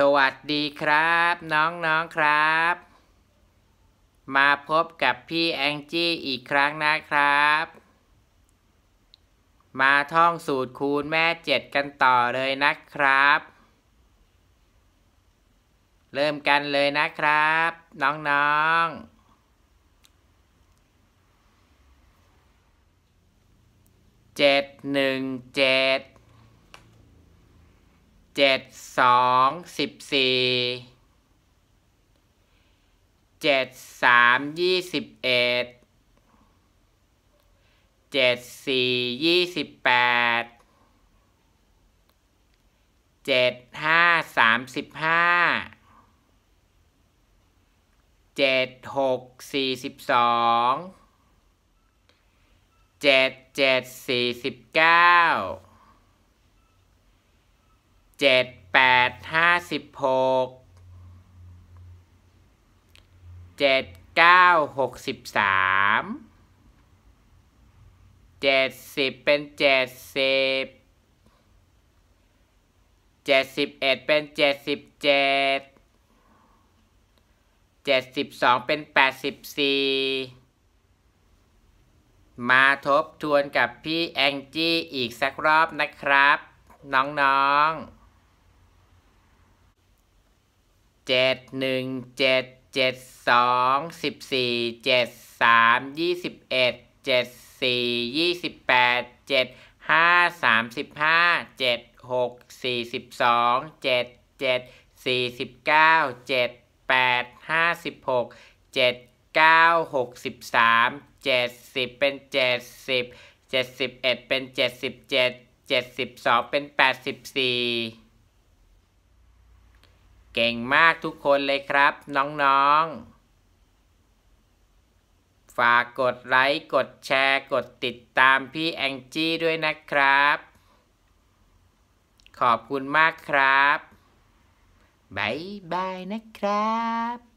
สวัสดีครับ น้องๆครับ มาพบกับพี่แองจี้อีกครั้งนะครับ มาท่องสูตรคูณแม่เจ็ดกันต่อเลยนะครับ เริ่มกันเลยนะครับ น้องๆเจ็ดหนึ่งเจ็ดเจ็ดสองสิบสี่เจ็ดสามยี่สิบเอ็ดเจ็ดสี่ยี่สิบแปดเจ็ดห้าสามสิบห้าเจ็ดหกสี่สิบสองเจ็ดเจ็ดสี่สิบเก้าเจ็ดแปดห้าสิบหกเจ็ดเก้าหกสิบสามเจ็ดสิบเป็นเจ็ดสิบเจ็ดสิบเอ็ดเป็นเจ็ดสิบเจ็ดเจ็ดสิบสองเป็นแปดสิบสี่มาทบทวนกับพี่แองจี้อีกสักรอบนะครับ น้องๆเจ็ดหนึ่งเจ็ดเจ็ดสองสิบสี่เจ็ดสามยี่สิบเอ็ดเจ็ดสี่ยี่สิบแปดเจ็ดห้าสามสิบห้าเจ็ดหกสี่สิบสองเจ็ดเจ็ดสี่สิบเก้าเจ็ดแปดห้าสิบหกเจ็ดเก้าหกสิบสามเจ็ดสิบเป็นเจ็ดสิบเจ็ดสิบเอ็ดเป็นเจ็ดสิบเจ็ดเจ็ดสิบสองเป็นแปดสิบสี่เก่งมากทุกคนเลยครับน้องๆ ฝากกดไลค์ กดแชร์ กดติดตามพี่แองจี้ด้วยนะครับ ขอบคุณมากครับบายบายนะครับ